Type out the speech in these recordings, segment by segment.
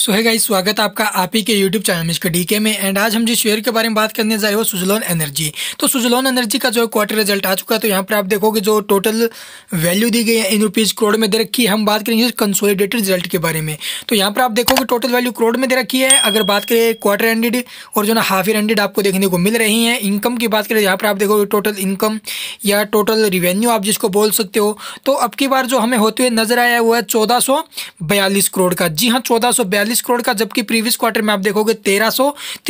सो है गाइस स्वागत है आपका आप ही के यूट्यूब चैनल डी डीके में एंड आज हम जिस शेयर के बारे में बात करने जा रहे हो सुजलोन एनर्जी तो सुजलोन एनर्जी का जो क्वार्टर रिजल्ट आ चुका है तो यहाँ पर आप देखोगे जो टोटल वैल्यू दी गई है इन रुपीज़ करोड़ में दे रखी है हम बात करेंगे कंसोलिडेटेड रिजल्ट के बारे में तो यहाँ पर आप देखोगे टोटल वैल्यू करोड़ में दे रखी है अगर बात करें क्वार्टर एंडेड और जो ना हाफ ईयर एंडेड आपको देखने को मिल रही है इनकम की बात करें यहाँ पर आप देखोगे टोटल इनकम या टोटल रिवेन्यू आप जिसको बोल सकते हो तो अब की बार जो हमें होते हुए नजर आया हुआ है चौदह करोड़ का जी हाँ चौदह 140 करोड़ का जबकि प्रीवियस क्वार्टर में आप देखोगे तेरह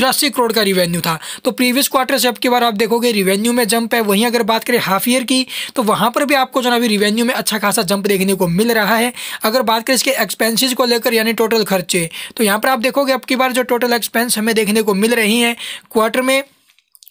करोड़ का रिवेन्यू था तो प्रीवियस क्वार्टर से अब की बार आप देखोगे रिवेन्यू में जंप है वहीं अगर बात करें हाफ ईयर की तो वहां पर भी आपको जो अभी रिवेन्यू में अच्छा खासा जंप देखने को मिल रहा है अगर बात करें इसके एक्सपेंसिस को लेकर यानी टोटल खर्चे तो यहाँ पर आप देखोगे अब बार जो टोटल एक्सपेंस हमें देखने को मिल रही हैं क्वार्टर में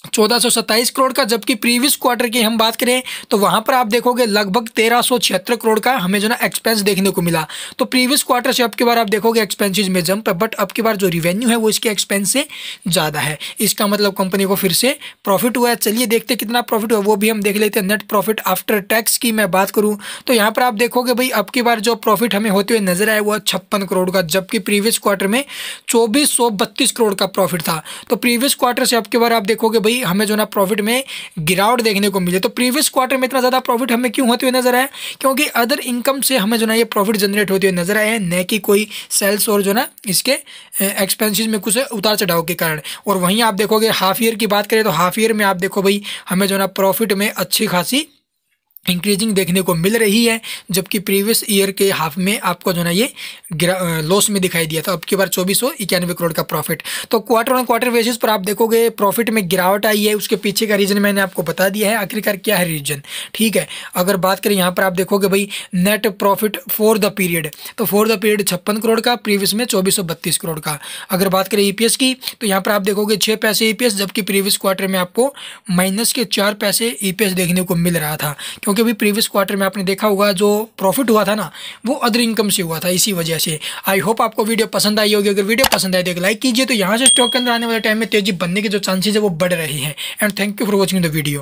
1427 करोड़ का जबकि प्रीवियस क्वार्टर की हम बात करें तो वहां पर आप देखोगे लगभग तेरह करोड़ का हमें जो ना एक्सपेंस देखने को मिला तो प्रीवियस क्वार्टर से अब की बार आप देखोगे एक्सपेंसेज में जंप है बट अब की बार जो रिवेन्यू है वो इसके एक्सपेंस से ज़्यादा है इसका मतलब कंपनी को फिर से प्रॉफिट हुआ है चलिए देखते कितना प्रॉफिट हुआ वो भी हम देख लेते हैं नेट प्रॉफिट आफ्टर टैक्स की मैं बात करूँ तो यहाँ पर आप देखोगे भाई अब की बार जो प्रॉफिट हमें होते हुए नजर आया वो छप्पन करोड़ का जबकि प्रीवियस क्वार्टर में चौबीस करोड़ का प्रॉफिट था तो प्रीवियस क्वार्टर से अब की बार आप देखोगे भाई हमें जो ना प्रॉफिट में गिरावट देखने को मिले तो प्रीवियस क्वार्टर में इतना ज़्यादा प्रॉफिट हमें क्यों होते हुए नजर आया क्योंकि अदर इनकम से हमें जो ना ये प्रॉफिट जनरेट होते हुए नजर आए हैं न कि कोई सेल्स और जो ना इसके एक्सपेंसिस में कुछ उतार चढ़ाव के कारण और वहीं आप देखोगे हाफ ईयर की बात करें तो हाफ ईयर में आप देखो भाई हमें जो ना प्रॉफिट में अच्छी खासी इंक्रीजिंग देखने को मिल रही है जबकि प्रीवियस ईयर के हाफ में आपको जो ना ये लॉस में दिखाई दिया था अब की बार चौबीस सौ इक्यानवे करोड़ का प्रॉफिट तो क्वार्टर ऑन क्वार्टर बेसिस पर आप देखोगे प्रॉफिट में गिरावट आई है उसके पीछे का रीजन मैंने आपको बता दिया है आखिरकार क्या है रीजन ठीक है अगर बात करें यहाँ पर आप देखोगे भाई net profit for the period तो फॉर द पीरियड छप्पन करोड़ का प्रीवियस में चौबीस करोड़ का अगर बात करें ई e की तो यहाँ पर आप देखोगे छः पैसे ई e जबकि प्रीवियस क्वार्टर में आपको माइनस के चार पैसे ई e देखने को मिल रहा था क्योंकि क्योंकि अभी प्रीवियस क्वार्टर में आपने देखा होगा जो प्रॉफिट हुआ था ना वो अदर इनकम से हुआ था इसी वजह से आई होप आपको वीडियो पसंद आई होगी अगर वीडियो पसंद आए तो लाइक कीजिए तो यहाँ से स्टॉक के अंदर आने वाले टाइम में तेजी बनने के जो चांसेज है वो बढ़ रहे हैं and thank you for watching the video